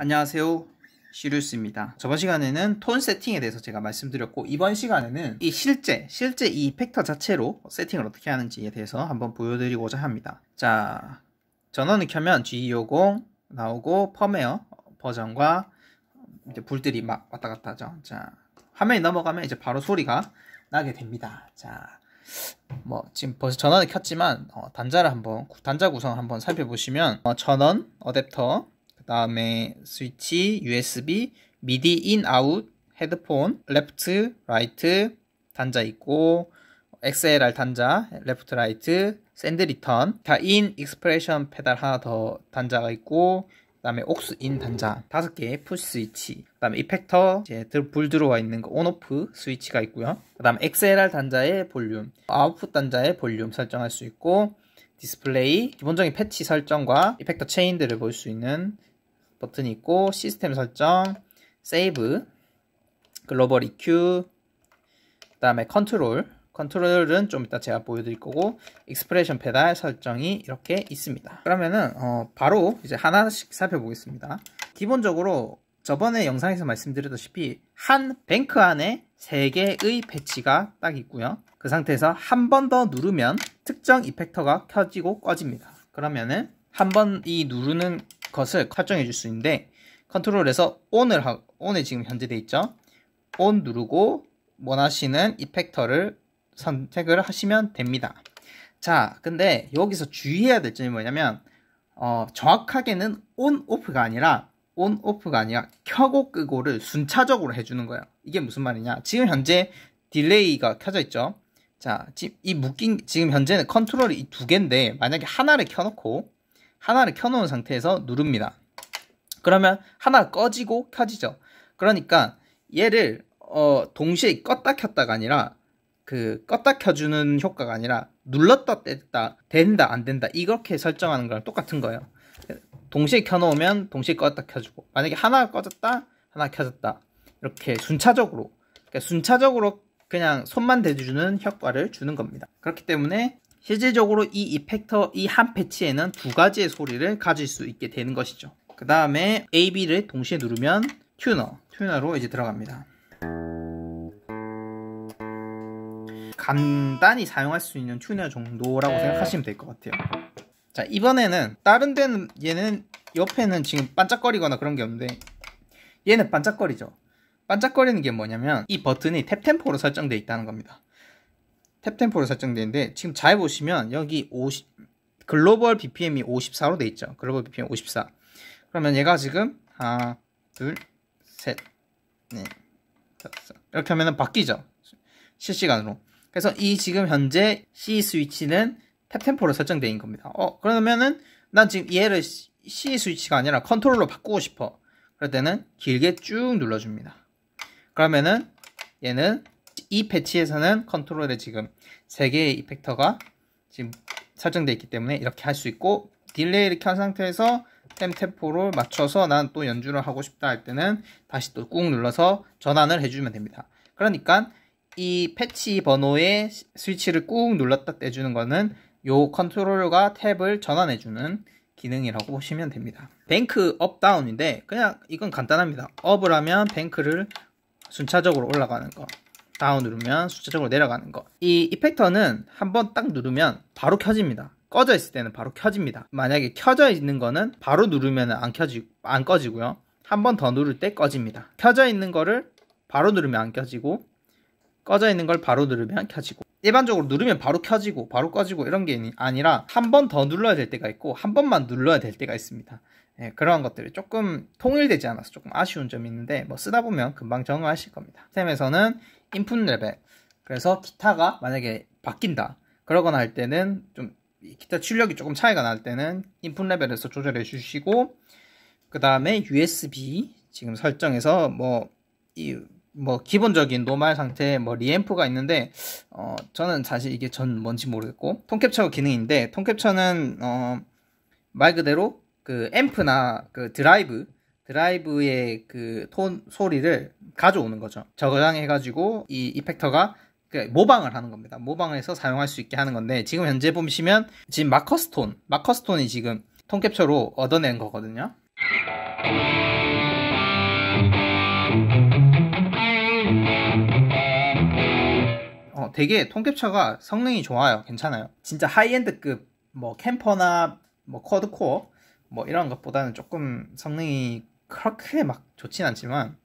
안녕하세요 시루스입니다 저번 시간에는 톤 세팅에 대해서 제가 말씀드렸고 이번 시간에는 이 실제 실제 이 팩터 자체로 세팅을 어떻게 하는지에 대해서 한번 보여드리고자 합니다 자 전원을 켜면 G250 e 나오고 펌웨어 버전과 이제 불들이 막 왔다 갔다 하죠 자 화면이 넘어가면 이제 바로 소리가 나게 됩니다 자 뭐 지금 벌써 전원을 켰지만 어, 단자를 한번 단자 구성을 한번 살펴보시면 어, 전원 어댑터 다음에 스위치, USB, 미디 인 아웃, 헤드폰, 레프트, 라이트 단자 있고 XLR 단자, 레프트 라이트, 샌드 리턴, 다인 익스프레션 페달 하나 더 단자가 있고 그다음에 옥스 인 단자 다섯 개 푸시 스위치 그다음에 이펙터 이제 불 들어와 있는 거 온오프 스위치가 있고요 그다음 에 XLR 단자의 볼륨 아웃풋 단자의 볼륨 설정할 수 있고 디스플레이 기본적인 패치 설정과 이펙터 체인들을 볼 수 있는 버튼이 있고 시스템 설정, 세이브, 글로벌 EQ, 그 다음에 컨트롤 컨트롤은 좀 이따 제가 보여드릴 거고 익스프레션 페달 설정이 이렇게 있습니다 그러면은 어 바로 이제 하나씩 살펴보겠습니다 기본적으로 저번에 영상에서 말씀드렸다시피 한 뱅크 안에 3개의 배치가 딱 있고요 그 상태에서 한 번 더 누르면 특정 이펙터가 켜지고 꺼집니다 그러면은 한 번 이 누르는 것을 설정해 줄 수 있는데 컨트롤에서 ON을 하, ON이 지금 현재돼 있죠. ON 누르고 원하시는 이펙터를 선택을 하시면 됩니다. 자, 근데 여기서 주의해야 될 점이 뭐냐면 어, 정확하게는 ON, OFF가 아니라 ON, OFF가 아니라 켜고 끄고를 순차적으로 해주는 거예요. 이게 무슨 말이냐? 지금 현재 딜레이가 켜져 있죠. 자, 이 묶인 지금 현재는 컨트롤이 이두 개인데 만약에 하나를 켜놓고 하나를 켜놓은 상태에서 누릅니다. 그러면 하나 꺼지고 켜지죠. 그러니까 얘를 어, 동시에 껐다 켰다가 아니라 그 껐다 켜주는 효과가 아니라 눌렀다 뗐다 된다 안 된다 이렇게 설정하는 거랑 똑같은 거예요. 동시에 켜놓으면 동시에 껐다 켜주고 만약에 하나 꺼졌다 하나 켜졌다 이렇게 순차적으로 그러니까 순차적으로 그냥 손만 대주는 효과를 주는 겁니다. 그렇기 때문에 실제적으로 이 이펙터 이 한 패치에는 두 가지의 소리를 가질 수 있게 되는 것이죠. 그 다음에 AB를 동시에 누르면 튜너, 튜너로 이제 들어갑니다. 간단히 사용할 수 있는 튜너 정도라고 네. 생각하시면 될 것 같아요. 자 이번에는 다른 데는 얘는 옆에는 지금 반짝거리거나 그런 게 없는데 얘는 반짝거리죠. 반짝거리는 게 뭐냐면 이 버튼이 탭 템포로 설정되어 있다는 겁니다. 탭템포로 설정되는데 지금 잘 보시면 여기 50 글로벌 BPM이 54로 돼 있죠. 글로벌 BPM 54. 그러면 얘가 지금 하나, 둘, 셋, 넷, 다섯 이렇게 하면은 바뀌죠. 실시간으로. 그래서 이 지금 현재 C 스위치는 탭템포로 설정되어 있는 겁니다. 어 그러면은 난 지금 얘를 C 스위치가 아니라 컨트롤로 바꾸고 싶어. 그럴 때는 길게 쭉 눌러줍니다. 그러면은 얘는 이패치에서는 컨트롤에 지금 3개의 이펙터가 지금 설정되어 있기 때문에 이렇게 할 수 있고 딜레이 이렇게 한 상태에서 템 템포를 맞춰서 난 또 연주를 하고 싶다 할 때는 다시 또 꾹 눌러서 전환을 해주면 됩니다. 그러니까 이 패치 번호의 스위치를 꾹 눌렀다 떼주는 거는 요 컨트롤과 탭을 전환해주는 기능이라고 보시면 됩니다. 뱅크 업 다운인데 그냥 이건 간단합니다. 업을 하면 뱅크를 순차적으로 올라가는 거 다운 누르면 숫자적으로 내려가는 거. 이 이펙터는 한 번 딱 누르면 바로 켜집니다. 꺼져 있을 때는 바로 켜집니다. 만약에 켜져 있는 거는 바로 누르면 안 켜지 안 꺼지고요. 한 번 더 누를 때 꺼집니다. 켜져 있는 거를 바로 누르면 안 켜지고 꺼져 있는 걸 바로 누르면 켜지고 일반적으로 누르면 바로 켜지고 바로 꺼지고 이런 게 아니라 한 번 더 눌러야 될 때가 있고 한 번만 눌러야 될 때가 있습니다. 예, 그런 것들이 조금 통일되지 않아서 조금 아쉬운 점이 있는데 뭐 쓰다 보면 금방 적응하실 겁니다. 스템에서는 인풋 레벨. 그래서 기타가 만약에 바뀐다. 그러거나 할 때는 좀 기타 출력이 조금 차이가 날 때는 인풋 레벨에서 조절해 주시고 그 다음에 USB 지금 설정에서 뭐 이뭐 뭐 기본적인 노말 상태 뭐 리앰프가 있는데 어 저는 사실 이게 전 뭔지 모르겠고 톤캡처 기능인데 톤캡처는 어 말 그대로 그 앰프나 그 드라이브 드라이브의 그 톤 소리를 가져오는 거죠. 저장해가지고 이 이펙터가 그러니까 모방을 하는 겁니다. 모방을 해서 사용할 수 있게 하는 건데 지금 현재 보시면 지금 마커스 톤, 마커스 톤이 지금 톤 캡처로 얻어낸 거거든요. 어, 되게 톤 캡처가 성능이 좋아요. 괜찮아요. 진짜 하이엔드급 뭐 캠퍼나 뭐 쿼드코어 뭐 이런 것보다는 조금 성능이 그렇게 막 좋진 않지만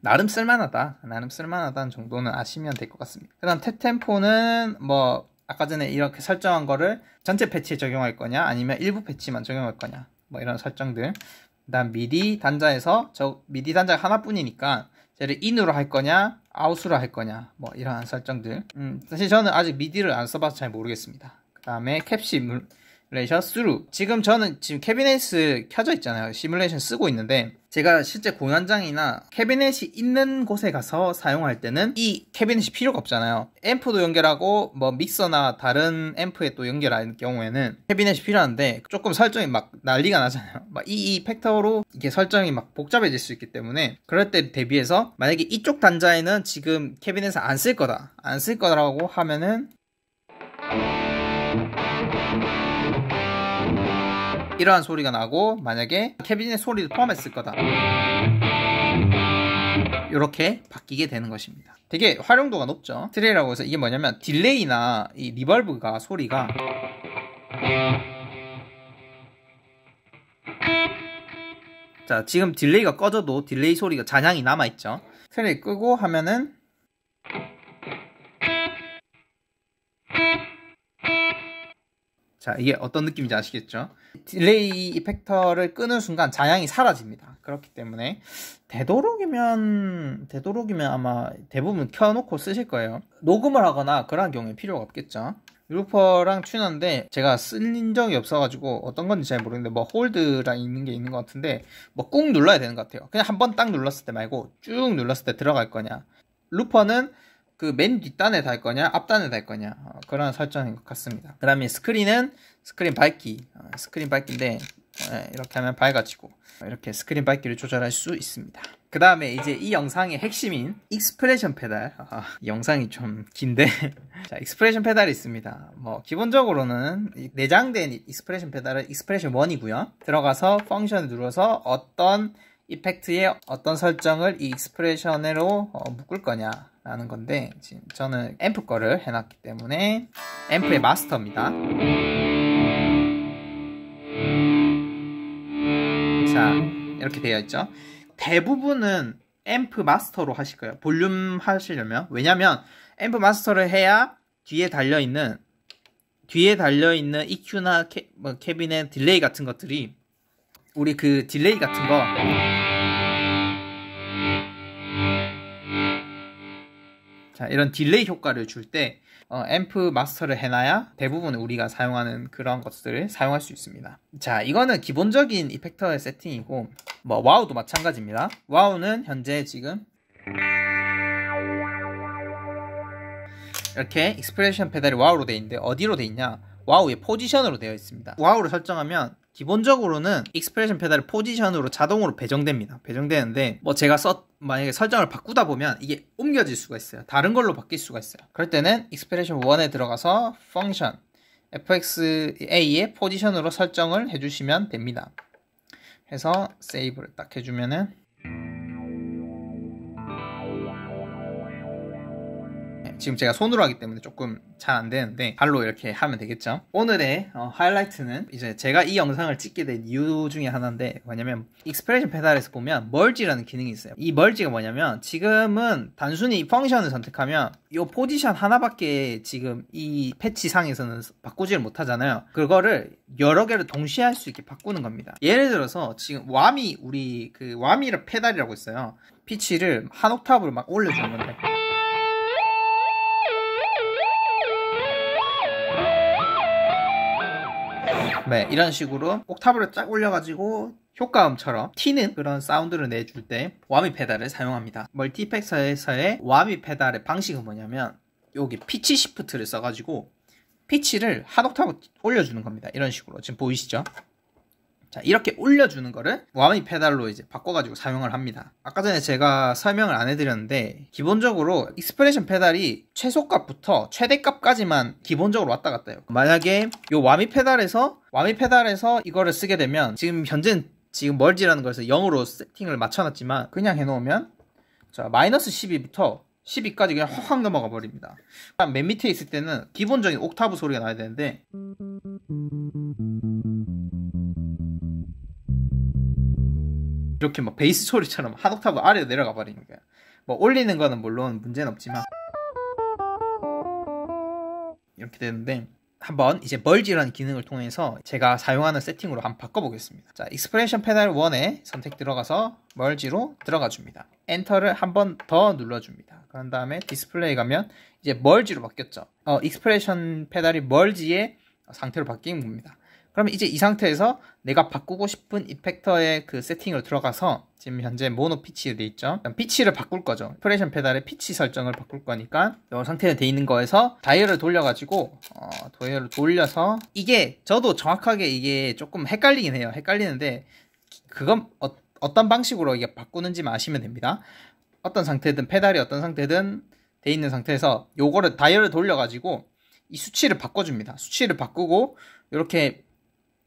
나름 쓸만하다. 나름 쓸만하다는 정도는 아시면 될 것 같습니다. 그 다음 탭템포는 뭐 아까 전에 이렇게 설정한 거를 전체 패치에 적용할 거냐 아니면 일부 패치만 적용할 거냐 뭐 이런 설정들 그 다음 미디 단자에서 저 미디 단자가 하나뿐이니까 쟤를 인으로 할 거냐 아웃으로 할 거냐 뭐 이러한 설정들 음, 사실 저는 아직 미디를 안 써봐서 잘 모르겠습니다 그 다음에 캡시 레이션 스루 지금 저는 지금 캐비넷을 켜져 있잖아요 시뮬레이션 쓰고 있는데 제가 실제 공연장이나 캐비넷이 있는 곳에 가서 사용할 때는 이 캐비넷이 필요가 없잖아요 앰프도 연결하고 뭐 믹서나 다른 앰프에 또 연결할 경우에는 캐비넷이 필요한데 조금 설정이 막 난리가 나잖아요 막 이 이 팩터로 이게 설정이 막 복잡해질 수 있기 때문에 그럴 때 대비해서 만약에 이쪽 단자에는 지금 캐비넷을 안 쓸 거다 안 쓸 거라고 하면은 이러한 소리가 나고 만약에 캐비닛 소리도 포함했을 거다 이렇게 바뀌게 되는 것입니다 되게 활용도가 높죠 트레이라고 해서 이게 뭐냐면 딜레이나 이 리벌브가 소리가 자 지금 딜레이가 꺼져도 딜레이 소리가 잔향이 남아있죠 트레이 끄고 하면은 자 이게 어떤 느낌인지 아시겠죠? 딜레이 이펙터를 끄는 순간 자양이 사라집니다. 그렇기 때문에 되도록이면 되도록이면 아마 대부분 켜놓고 쓰실 거예요. 녹음을 하거나 그러한 경우에 필요가 없겠죠. 루퍼랑 튜너인데 제가 쓸린 적이 없어가지고 어떤 건지 잘모르는데뭐 홀드랑 있는 게 있는 것 같은데 뭐 꾹 눌러야 되는 것 같아요. 그냥 한번 딱 눌렀을 때 말고 쭉 눌렀을 때 들어갈 거냐. 루퍼는 그맨 뒷단에 달 거냐 앞단에 달 거냐 어, 그런 설정인 것 같습니다 그 다음에 스크린은 스크린 밝기 어, 스크린 밝기인데 네, 이렇게 하면 밝아지고 이렇게 스크린 밝기를 조절할 수 있습니다 그 다음에 이제 이 영상의 핵심인 익스프레션 페달 아, 영상이 좀 긴데 자 익스프레션 페달이 있습니다 뭐 기본적으로는 내장된 익스프레션 페달은 익스프레션 1이고요 들어가서 펑션을 눌러서 어떤 이펙트에 어떤 설정을 이 익스프레션으로 어, 묶을 거냐 라는 건데 지금 저는 앰프 거를 해놨기 때문에 앰프의 마스터입니다 자 이렇게 되어 있죠 대부분은 앰프 마스터로 하실 거예요 볼륨 하시려면 왜냐면 앰프 마스터를 해야 뒤에 달려있는 뒤에 달려있는 EQ나 캐, 뭐, 캐빈의 딜레이 같은 것들이 우리 그 딜레이 같은 거 자, 이런 딜레이 효과를 줄때 어, 앰프 마스터를 해놔야 대부분 우리가 사용하는 그런 것들을 사용할 수 있습니다. 자, 이거는 기본적인 이펙터의 세팅이고 뭐 와우도 마찬가지입니다. 와우는 현재 지금 이렇게 익스프레션 페달이 와우로 되어 있는데 어디로 되어 있냐? 와우의 포지션으로 되어 있습니다. 와우를 설정하면 기본적으로는 익스프레션 페달을 포지션으로 자동으로 배정됩니다. 배정되는데 뭐 제가 썼 만약에 설정을 바꾸다 보면 이게 옮겨질 수가 있어요. 다른 걸로 바뀔 수가 있어요. 그럴 때는 익스프레션 1에 들어가서 function fxa의 포지션으로 설정을 해주시면 됩니다. 해서 세이브를 딱 해주면은 지금 제가 손으로 하기 때문에 조금 잘 안 되는데 발로 이렇게 하면 되겠죠. 오늘의 어, 하이라이트는 이제 제가 이 영상을 찍게 된 이유 중에 하나인데 뭐냐면 익스프레션 페달에서 보면 멀지라는 기능이 있어요. 이 멀지가 뭐냐면 지금은 단순히 펑션을 선택하면 이 포지션 하나밖에 지금 이 패치 상에서는 바꾸지를 못하잖아요. 그거를 여러 개를 동시에 할 수 있게 바꾸는 겁니다. 예를 들어서 지금 와미 우리 그 와미를 페달이라고 있어요. 피치를 한옥타브로막 올려주는 건데 네, 이런 식으로 옥타브를 쫙 올려가지고 효과음처럼 튀는 그런 사운드를 내줄 때 와미 페달을 사용합니다. 멀티팩에서의 와미 페달의 방식은 뭐냐면 여기 피치 시프트를 써가지고 피치를 한 옥타브 올려주는 겁니다. 이런 식으로 지금 보이시죠? 자 이렇게 올려주는 거를 와미 페달로 이제 바꿔가지고 사용을 합니다 아까 전에 제가 설명을 안 해드렸는데 기본적으로 익스프레션 페달이 최소값부터 최대값까지만 기본적으로 왔다 갔다 해요 만약에 이 와미 페달에서 와미 페달에서 이거를 쓰게 되면 지금 현재는 지금 멀지라는 거에서 0으로 세팅을 맞춰놨지만 그냥 해놓으면 자 마이너스 12부터 12까지 그냥 확확 넘어가 버립니다 맨 밑에 있을 때는 기본적인 옥타브 소리가 나야 되는데 이렇게 막 베이스 소리처럼 한 옥타브 아래로 내려가 버리는 거야. 뭐 올리는 거는 물론 문제는 없지만 이렇게 되는데 한번 이제 멀지라는 기능을 통해서 제가 사용하는 세팅으로 한번 바꿔보겠습니다. 자, 익스프레션 페달 1에 선택 들어가서 멀지로 들어가 줍니다. 엔터를 한번 더 눌러줍니다. 그런 다음에 디스플레이 가면 이제 멀지로 바뀌었죠. 어, 익스프레션 페달이 멀지의 상태로 바뀐 겁니다. 그러면 이제 이 상태에서 내가 바꾸고 싶은 이펙터의 그세팅으로 들어가서 지금 현재 모노 피치로 돼 있죠. 피치를 바꿀 거죠. 프레션 페달의 피치 설정을 바꿀 거니까 이 상태로 돼 있는 거에서 다이얼을 돌려가지고 어, 다이얼을 돌려서 이게 저도 정확하게 이게 조금 헷갈리긴 해요. 헷갈리는데 그건 어, 어떤 방식으로 이게 바꾸는지 아시면 됩니다. 어떤 상태든 페달이 어떤 상태든 돼 있는 상태에서 요거를 다이얼을 돌려가지고 이 수치를 바꿔줍니다. 수치를 바꾸고 이렇게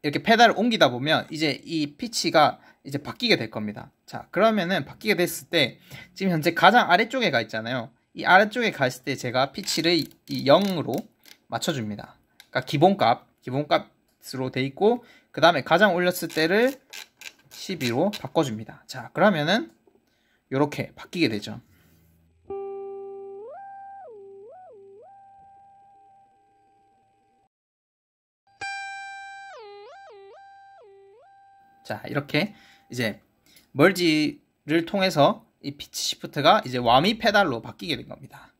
이렇게 페달을 옮기다 보면 이제 이 피치가 이제 바뀌게 될 겁니다. 자, 그러면은 바뀌게 됐을 때 지금 현재 가장 아래쪽에 가 있잖아요. 이 아래쪽에 갔을 때 제가 피치를 이 0으로 맞춰줍니다. 그러니까 기본값, 기본값으로 돼 있고 그 다음에 가장 올렸을 때를 12로 바꿔줍니다. 자, 그러면은 이렇게 바뀌게 되죠. 자, 이렇게 이제 멀지를 통해서 이 피치 시프트가 이제 와미 페달로 바뀌게 된 겁니다.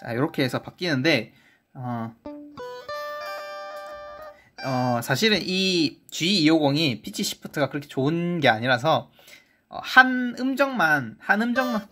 자, 이렇게 해서 바뀌는데 어, 어, 사실은 이 G250이 피치 시프트가 그렇게 좋은 게 아니라서 어, 한 음정만 한 음정만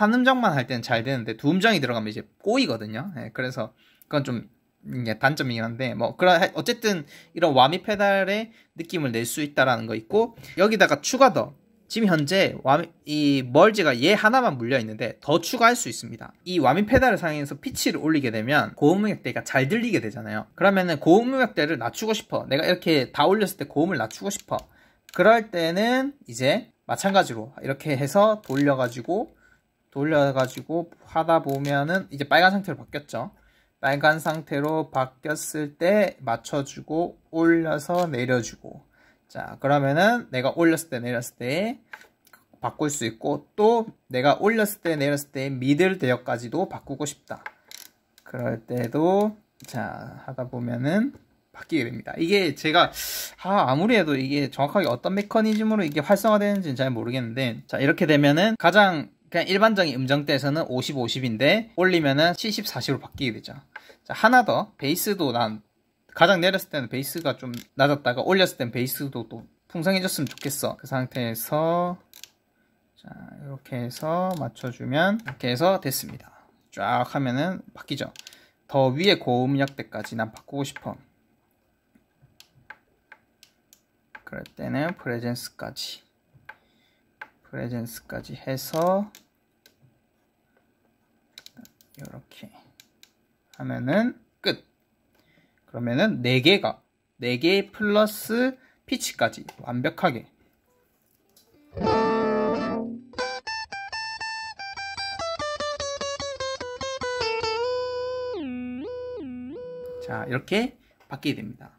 한 음정만 할 때는 잘 되는데 두 음정이 들어가면 이제 꼬이거든요. 네, 그래서 그건 좀 이게 단점이긴 한데 뭐 그런 어쨌든 이런 와미 페달의 느낌을 낼 수 있다라는 거 있고 여기다가 추가 더 지금 현재 와미 이 멀지가 얘 예 하나만 물려 있는데 더 추가할 수 있습니다. 이 와미 페달을 사용해서 피치를 올리게 되면 고음 음역대가 잘 들리게 되잖아요. 그러면은 고음 음역대를 낮추고 싶어. 내가 이렇게 다 올렸을 때 고음을 낮추고 싶어. 그럴 때는 이제 마찬가지로 이렇게 해서 돌려가지고 돌려가지고 하다 보면은 이제 빨간 상태로 바뀌었죠. 빨간 상태로 바뀌었을 때 맞춰주고 올려서 내려주고 자 그러면은 내가 올렸을 때 내렸을 때 바꿀 수 있고 또 내가 올렸을 때 내렸을 때 미들 대역까지도 바꾸고 싶다 그럴 때도 자 하다 보면은 바뀌게 됩니다 이게 제가 아, 아무리 해도 이게 정확하게 어떤 메커니즘으로 이게 활성화되는지는 잘 모르겠는데 자 이렇게 되면은 가장 그냥 일반적인 음정대에서는 50, 50인데 올리면은 70, 40으로 바뀌게 되죠. 자, 하나 더 베이스도 난 가장 내렸을 때는 베이스가 좀 낮았다가 올렸을 땐 베이스도 또 풍성해졌으면 좋겠어. 그 상태에서 자 이렇게 해서 맞춰주면 이렇게 해서 됐습니다. 쫙 하면은 바뀌죠. 더 위에 고음역대까지 난 바꾸고 싶어. 그럴 때는 프레젠스까지. 프레젠스까지 해서 이렇게 하면은 끝. 그러면은 4개가 4개 플러스 피치까지 완벽하게 자 이렇게 바뀌게 됩니다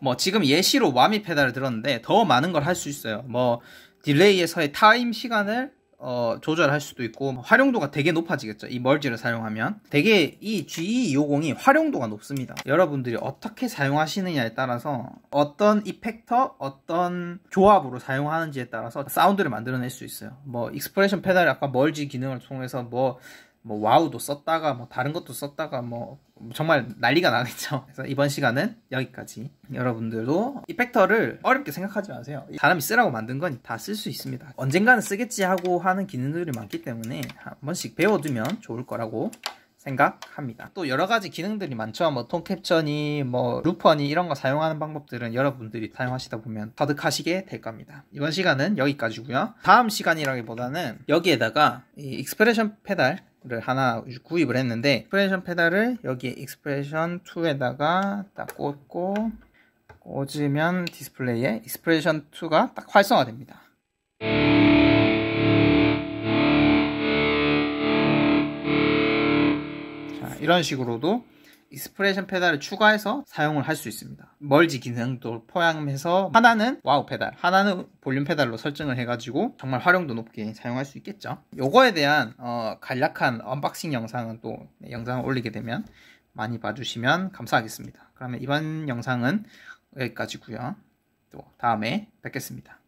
뭐 지금 예시로 와미 페달을 들었는데 더 많은 걸 할 수 있어요 뭐 딜레이에서의 타임 시간을 어, 조절할 수도 있고 활용도가 되게 높아지겠죠 이 멀지를 사용하면 되게 이 GE250이 활용도가 높습니다 여러분들이 어떻게 사용하시느냐에 따라서 어떤 이펙터 어떤 조합으로 사용하는지에 따라서 사운드를 만들어낼 수 있어요 뭐 익스프레션 페달이 아까 멀지 기능을 통해서 뭐뭐 와우도 썼다가 뭐 다른 것도 썼다가 뭐 정말 난리가 나겠죠. 그래서 이번 시간은 여기까지. 여러분들도 이펙터를 어렵게 생각하지 마세요. 사람이 쓰라고 만든 건 다 쓸 수 있습니다. 언젠가는 쓰겠지 하고 하는 기능들이 많기 때문에 한 번씩 배워두면 좋을 거라고 생각합니다. 또 여러 가지 기능들이 많죠. 뭐 톤캡처니 뭐 루퍼니 이런 거 사용하는 방법들은 여러분들이 사용하시다 보면 터득하시게 될 겁니다. 이번 시간은 여기까지고요. 다음 시간이라기보다는 여기에다가 이 익스프레션 페달 를 하나 구입을 했는데 익스프레션 페달을 여기 익스프레션 2에다가 딱 꽂고 꽂으면 디스플레이에 익스프레션 2가 딱 활성화됩니다. 자, 이런 식으로도 익스프레션 페달을 추가해서 사용을 할 수 있습니다. 멀지 기능도 포함해서 하나는 와우 페달, 하나는 볼륨 페달로 설정을 해가지고 정말 활용도 높게 사용할 수 있겠죠. 요거에 대한 어, 간략한 언박싱 영상은 또 네, 영상을 올리게 되면 많이 봐주시면 감사하겠습니다. 그러면 이번 영상은 여기까지고요. 또 다음에 뵙겠습니다.